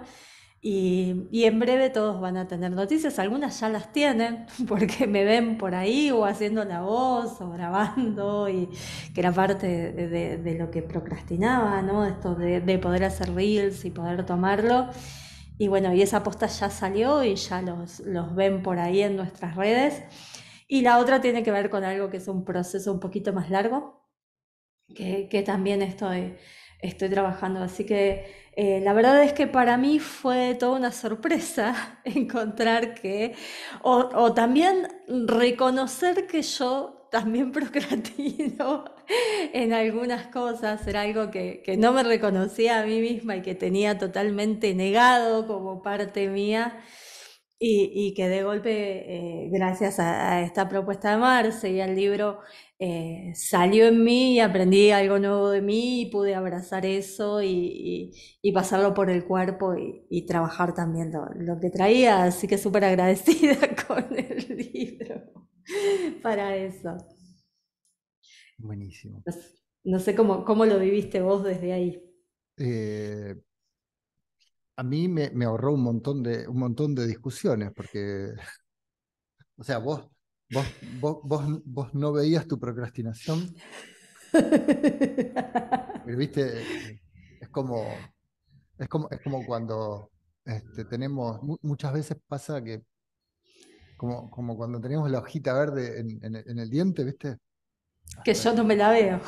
y, en breve todos van a tener noticias, algunas ya las tienen [LAUGHS] porque me ven por ahí o haciendo la voz o grabando, y que era parte de, lo que procrastinaba, ¿no? Esto de, poder hacer reels y poder tomarlo. Y bueno, y esa posta ya salió y ya los, los ven por ahí en nuestras redes. Y la otra tiene que ver con algo que es un proceso un poquito más largo, que, que también estoy estoy trabajando. Así que eh, la verdad es que para mí fue toda una sorpresa [LAUGHS] encontrar que, o, también reconocer que yo también [LAUGHS] procrastino en algunas cosas, era algo que, no me reconocía a mí misma y que tenía totalmente negado como parte mía. Y, que de golpe, eh, gracias a, esta propuesta de Marce y al libro, eh, salió en mí y aprendí algo nuevo de mí y pude abrazar eso y, pasarlo por el cuerpo y, trabajar también lo, que traía. Así que súper agradecida [LAUGHS] con el libro [LAUGHS] para eso. Buenísimo. No, sé cómo, cómo, lo viviste vos desde ahí. Eh, a mí me, ahorró un montón, de, un montón de discusiones, porque, [LAUGHS] o sea, vos, vos, no veías tu procrastinación. viste, es como, es como, es como cuando este, tenemos, muchas veces pasa que, como, como cuando tenemos la hojita verde en, el diente, viste. que yo no me la veo.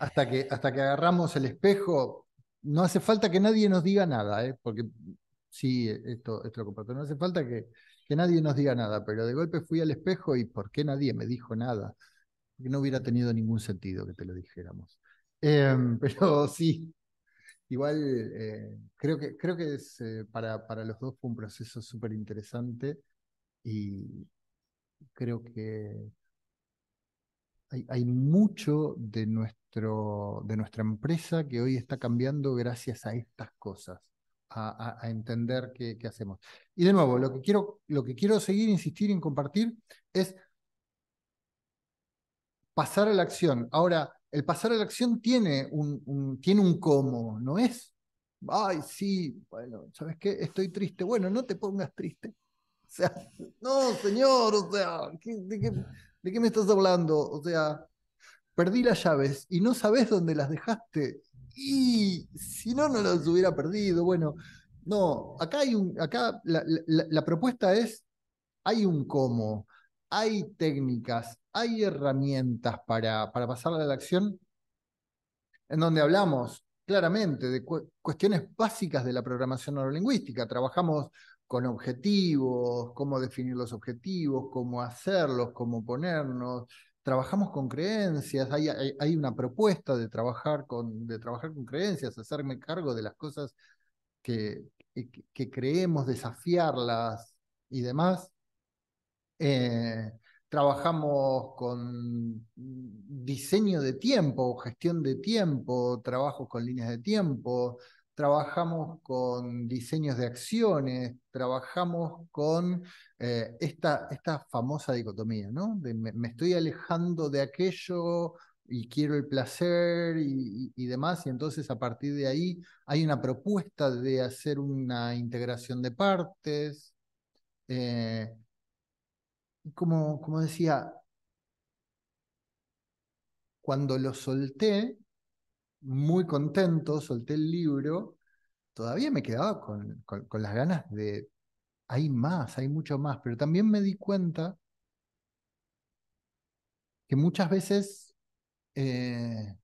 Hasta que, hasta que agarramos el espejo no hace falta que nadie nos diga nada, ¿eh? porque sí, esto, lo comparto, no hace falta que, que nadie nos diga nada, pero de golpe fui al espejo y ¿por qué nadie me dijo nada? que no hubiera tenido ningún sentido que te lo dijéramos. Em, [LAUGHS] pero sí, igual eh, creo que, creo que es, eh, para, para los dos fue un proceso súper interesante y creo que hay, hay mucho de nuestro de nuestra empresa que hoy está cambiando gracias a estas cosas, a, entender qué, hacemos. Y de nuevo, lo que, quiero, lo que quiero seguir, insistir en compartir es pasar a la acción. Ahora, el pasar a la acción tiene un, tiene un cómo, no es, ay, sí, bueno, ¿sabes qué? Estoy triste. Bueno, no te pongas triste. O sea, [LAUGHS] no, señor, o sea, ¿de qué, de qué me estás hablando? O sea, perdí las llaves y no sabes dónde las dejaste. Y si no, no las hubiera perdido. Bueno, no, acá hay acá la, propuesta es, hay un cómo, hay técnicas, hay herramientas para, para pasarla a la acción, en donde hablamos claramente de cuestiones básicas de la programación neurolingüística. Trabajamos con objetivos, cómo definir los objetivos, cómo hacerlos, cómo ponernos, trabajamos con creencias, hay, una propuesta de trabajar, con, de trabajar con creencias, hacerme cargo de las cosas que, que, creemos, desafiarlas y demás. Eh, trabajamos con diseño de tiempo, gestión de tiempo, trabajo con líneas de tiempo, trabajamos con diseños de acciones, trabajamos con eh, esta, esta, famosa dicotomía, ¿no? me, estoy alejando de aquello y quiero el placer y, demás, y entonces a partir de ahí hay una propuesta de hacer una integración de partes. Eh, como, como decía, cuando lo solté, muy contento, solté el libro, todavía me quedaba con, las ganas de, hay más, hay mucho más, pero también me di cuenta que muchas veces eh,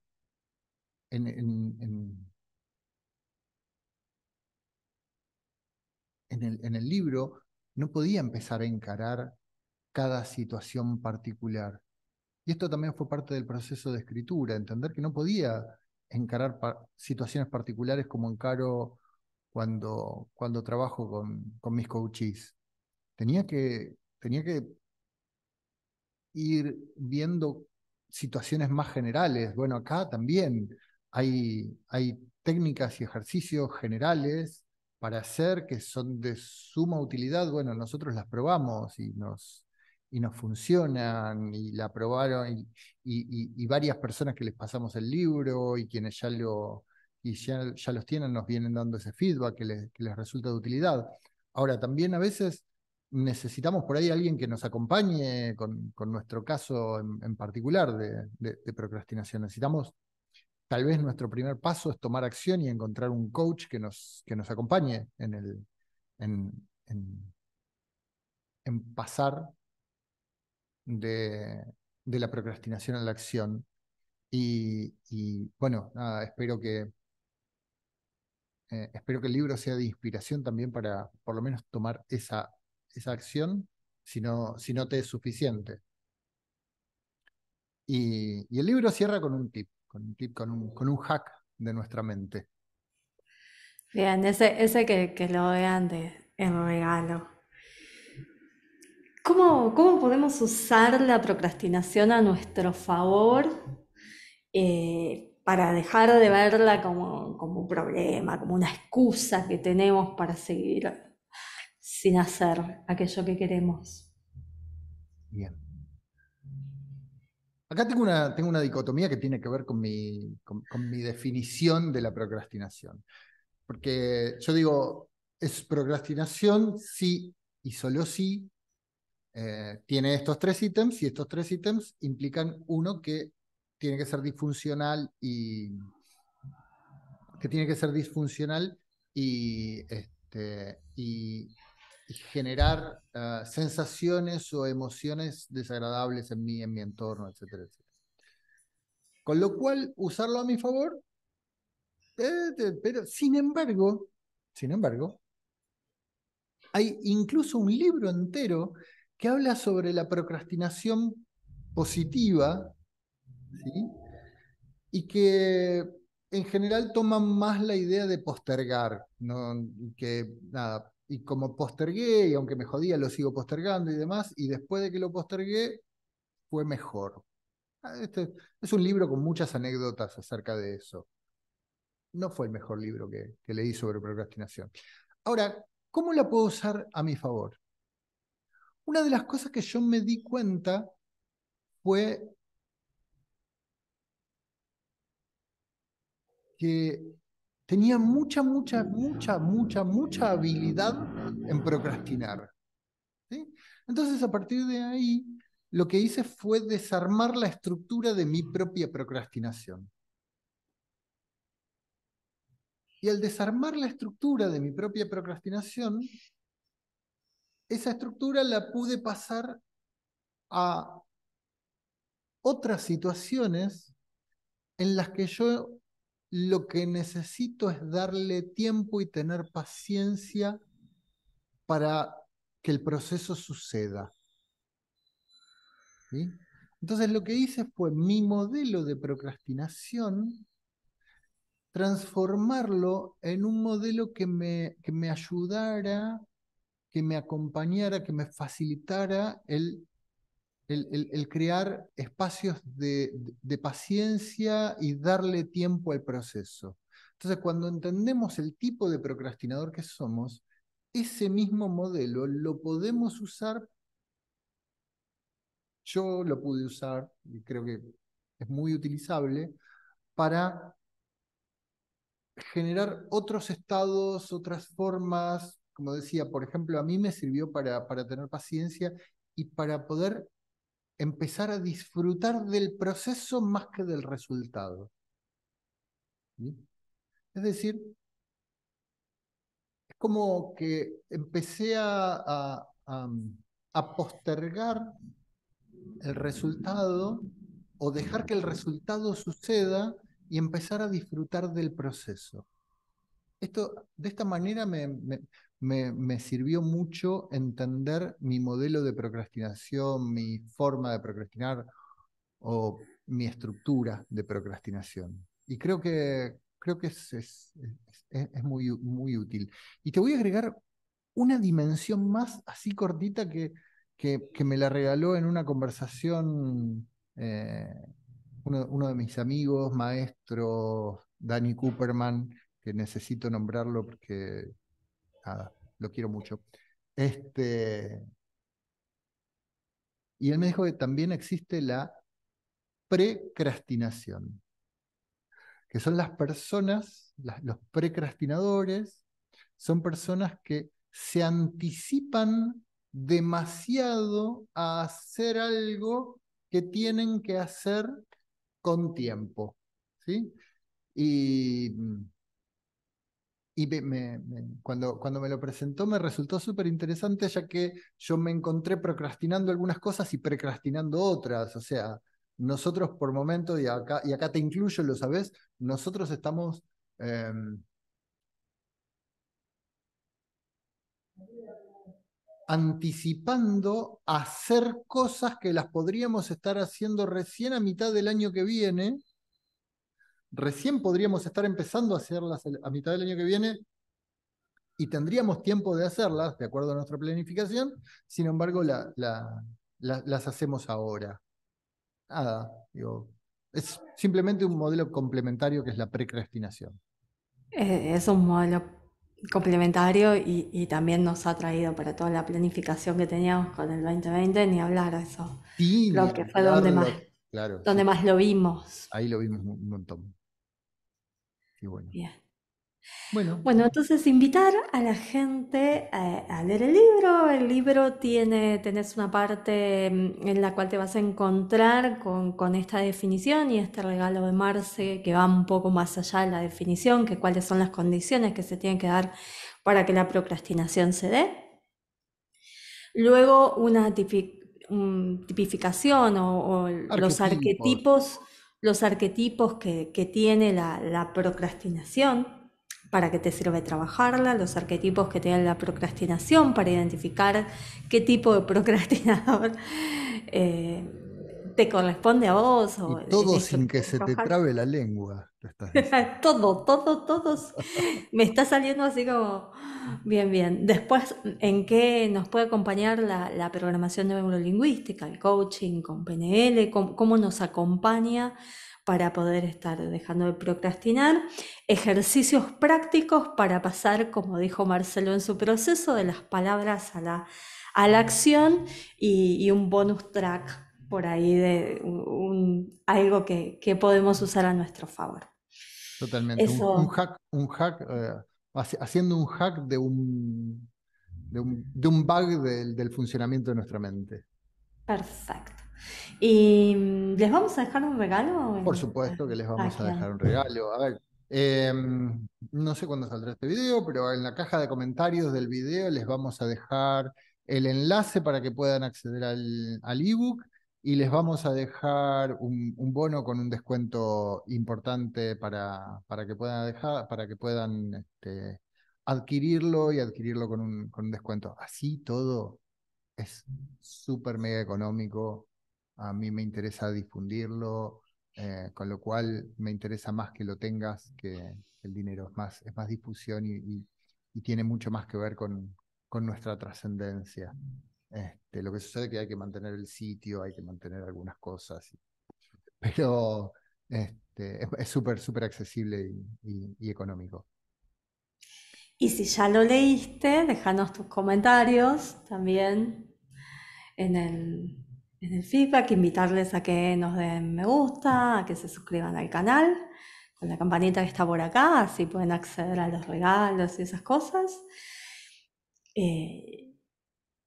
en el libro no podía empezar a encarar cada situación particular. Y esto también fue parte del proceso de escritura, entender que no podía encarar situaciones particulares como encaro cuando, cuando trabajo con, con mis coaches. Tenía que, tenía que ir viendo situaciones más generales. Bueno, acá también hay, hay técnicas y ejercicios generales para hacer que son de suma utilidad. Bueno, nosotros las probamos y nos, y nos funcionan, y la aprobaron, y, varias personas que les pasamos el libro y quienes ya, lo, ya, los tienen nos vienen dando ese feedback que les, resulta de utilidad. Ahora, también a veces necesitamos por ahí alguien que nos acompañe con, nuestro caso en, particular de, procrastinación. Necesitamos, tal vez nuestro primer paso es tomar acción y encontrar un coach que nos, que nos acompañe en, el, en, en pasar de, la procrastinación a la acción. Y, bueno, nada, espero que, eh, espero que el libro sea de inspiración también para por lo menos tomar esa, esa acción si no, si no te es suficiente. Y, el libro cierra con un tip, con un con con un hack de nuestra mente. Bien, ese, que, que lo vean de, en regalo. ¿Cómo, podemos usar la procrastinación a nuestro favor eh, para dejar de verla como, un problema, como una excusa que tenemos para seguir sin hacer aquello que queremos? Bien. Acá tengo una, tengo una dicotomía que tiene que ver con mi, definición de la procrastinación. Porque yo digo, es procrastinación Sí, y solo sí. Eh, tiene estos tres ítems y estos tres ítems implican uno que tiene que ser disfuncional y que tiene que ser disfuncional y, este, generar eh, sensaciones o emociones desagradables en mí, en mi entorno, etcétera, Con lo cual, usarlo a mi favor, eh, pero sin embargo, sin embargo, hay incluso un libro entero que habla sobre la procrastinación positiva, y que en general toman más la idea de postergar, ¿no? que nada, y como postergué, y aunque me jodía, lo sigo postergando y demás, y después de que lo postergué, fue mejor. Ah, este es un libro con muchas anécdotas acerca de eso. No fue el mejor libro que leí sobre procrastinación. Ahora, ¿cómo la puedo usar a mi favor? Una de las cosas que yo me di cuenta fue que tenía mucha, mucha, mucha, mucha, mucha habilidad en procrastinar. Entonces, a partir de ahí, lo que hice fue desarmar la estructura de mi propia procrastinación. Y al desarmar la estructura de mi propia procrastinación, esa estructura la pude pasar a otras situaciones en las que yo lo que necesito es darle tiempo y tener paciencia para que el proceso suceda. Entonces lo que hice fue mi modelo de procrastinación, transformarlo en un modelo que me, que me ayudara que me acompañara, que me facilitara el, el, crear espacios de, de paciencia y darle tiempo al proceso. Entonces, cuando entendemos el tipo de procrastinador que somos, ese mismo modelo lo podemos usar. Yo lo pude usar y creo que es muy utilizable para generar otros estados, otras formas, como decía, por ejemplo, a mí me sirvió para, para tener paciencia y para poder empezar a disfrutar del proceso más que del resultado. Es decir, es como que empecé mm, a, postergar el resultado o dejar que el resultado suceda y empezar a disfrutar del proceso. Esto, de esta manera me, me, sirvió mucho entender mi modelo de procrastinación, mi forma de procrastinar o mi estructura de procrastinación. Y creo que, creo que es, es, es, muy, muy útil. Y te voy a agregar una dimensión más así cortita que, que, me la regaló en una conversación eh, uno, de mis amigos, maestro Danny Cooperman, que necesito nombrarlo porque lo quiero mucho. Este, y él me dijo que también existe la precrastinación, que son las personas, los precrastinadores, son personas que se anticipan demasiado a hacer algo que tienen que hacer con tiempo. ¿sí? Y y me, cuando, cuando me lo presentó me resultó súper interesante, ya que yo me encontré procrastinando algunas cosas y precrastinando otras. O sea, nosotros por momento, y acá, y acá te incluyo, lo sabes, nosotros estamos... Em, anticipando hacer cosas que las podríamos estar haciendo recién a mitad del año que viene recién podríamos estar empezando a hacerlas a mitad del año que viene y tendríamos tiempo de hacerlas, de acuerdo a nuestra planificación, sin embargo las hacemos ahora. Nada, digo, es simplemente un modelo complementario que es la precrastinación. Es un modelo complementario y, también nos ha traído para toda la planificación que teníamos con el 2020, ni hablar de eso. Sí, que fue donde donde más lo vimos. Ahí lo vimos un montón bueno. Bueno. entonces invitar a la gente eh, a, leer el libro. El libro tiene, tenés una parte mm, en la cual te vas a encontrar con, esta definición y este regalo de Marce que va un poco más allá de la definición, que cuáles son las condiciones que se tienen que dar para que la procrastinación se dé. Luego una mm, tipificación o los arquetipos los arquetipos que, tiene la, procrastinación, para que te sirve trabajarla, los arquetipos que tiene la procrastinación, para identificar qué tipo de procrastinador eh, te corresponde a vos. y todo sin que se te trabe la lengua todo, [LAUGHS] todo, todo, todos. Me está saliendo así como... Bien, bien. Después, ¿en qué nos puede acompañar la, programación neurolingüística, el coaching con PNL? ¿Cómo, nos acompaña para poder estar dejando de procrastinar? Ejercicios prácticos para pasar, como dijo Marcelo en su proceso, de las palabras a la, acción y, un bonus track por ahí de algo que podemos usar a nuestro favor. Totalmente. Un, hack, un hack eh, haciendo un hack de un, de un, bug del, funcionamiento de nuestra mente. Perfecto. ¿Y mm, les vamos a dejar un regalo? Por supuesto que les vamos a dejar un regalo. A ver, em, no sé cuándo saldrá este video, pero en la caja de comentarios del video les vamos a dejar el enlace para que puedan acceder al, al ebook y les vamos a dejar un, bono con un descuento importante para, para que puedan dejar, para que puedan este, adquirirlo y adquirirlo con un, un descuento. Así todo es súper mega económico. A mí me interesa difundirlo, eh, con lo cual me interesa más que lo tengas que el dinero. Es más, es más difusión y, y tiene mucho más que ver con, con nuestra trascendencia. Este, lo que sucede es que hay que mantener el sitio, hay que mantener algunas cosas. [LAUGHS] pero este, es súper, súper accesible y, económico. Y si ya lo leíste, déjanos tus comentarios también en el, en el, feedback, invitarles a que nos den me gusta, a que se suscriban al canal, con la campanita que está por acá, así pueden acceder a los regalos y esas cosas. Eh,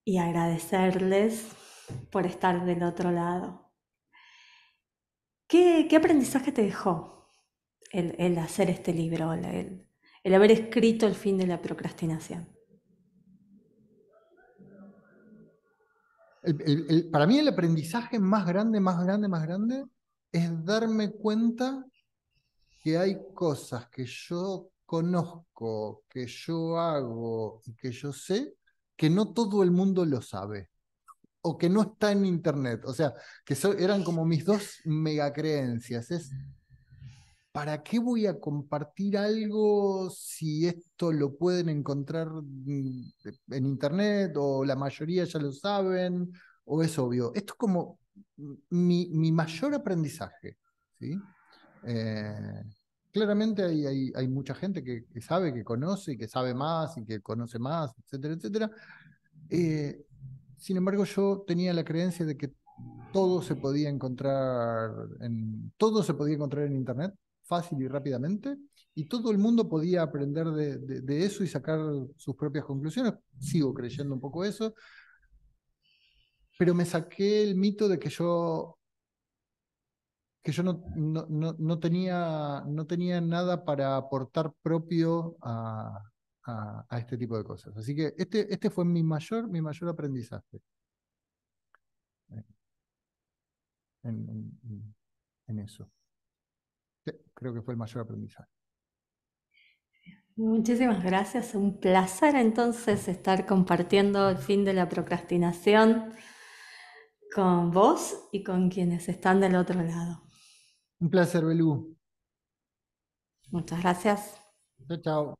y agradecerles por estar del otro lado. ¿Qué, aprendizaje te dejó el, hacer este libro, el, el haber escrito el fin de la procrastinación? para mí el aprendizaje más grande, más grande, más grande es darme cuenta que hay cosas que yo conozco, que yo hago y que yo sé, que no todo el mundo lo sabe o que no está en internet. O sea, que eran como mis dos megacreencias. Es, ¿para qué voy a compartir algo si esto lo pueden encontrar mm, en internet o la mayoría ya lo saben o es obvio? Esto es como mm, mi, mayor aprendizaje. ¿sí? Eh, claramente hay, mucha gente que, sabe, que conoce y que sabe más y que conoce más, etcétera, etcétera. Eh, sin embargo, yo tenía la creencia de que todo se podía encontrar en todo se podía encontrar en internet fácil y rápidamente y todo el mundo podía aprender de eso y sacar sus propias conclusiones. Sigo creyendo un poco eso, pero me saqué el mito de que yo que yo no, tenía, nada para aportar propio a, este tipo de cosas. Así que este, este fue mi mayor, aprendizaje. Eh, en, eso. creo que fue el mayor aprendizaje. Muchísimas gracias, un placer entonces estar compartiendo el fin de la procrastinación con vos y con quienes están del otro lado. Un placer, Belú. Muchas gracias. Chao, chao.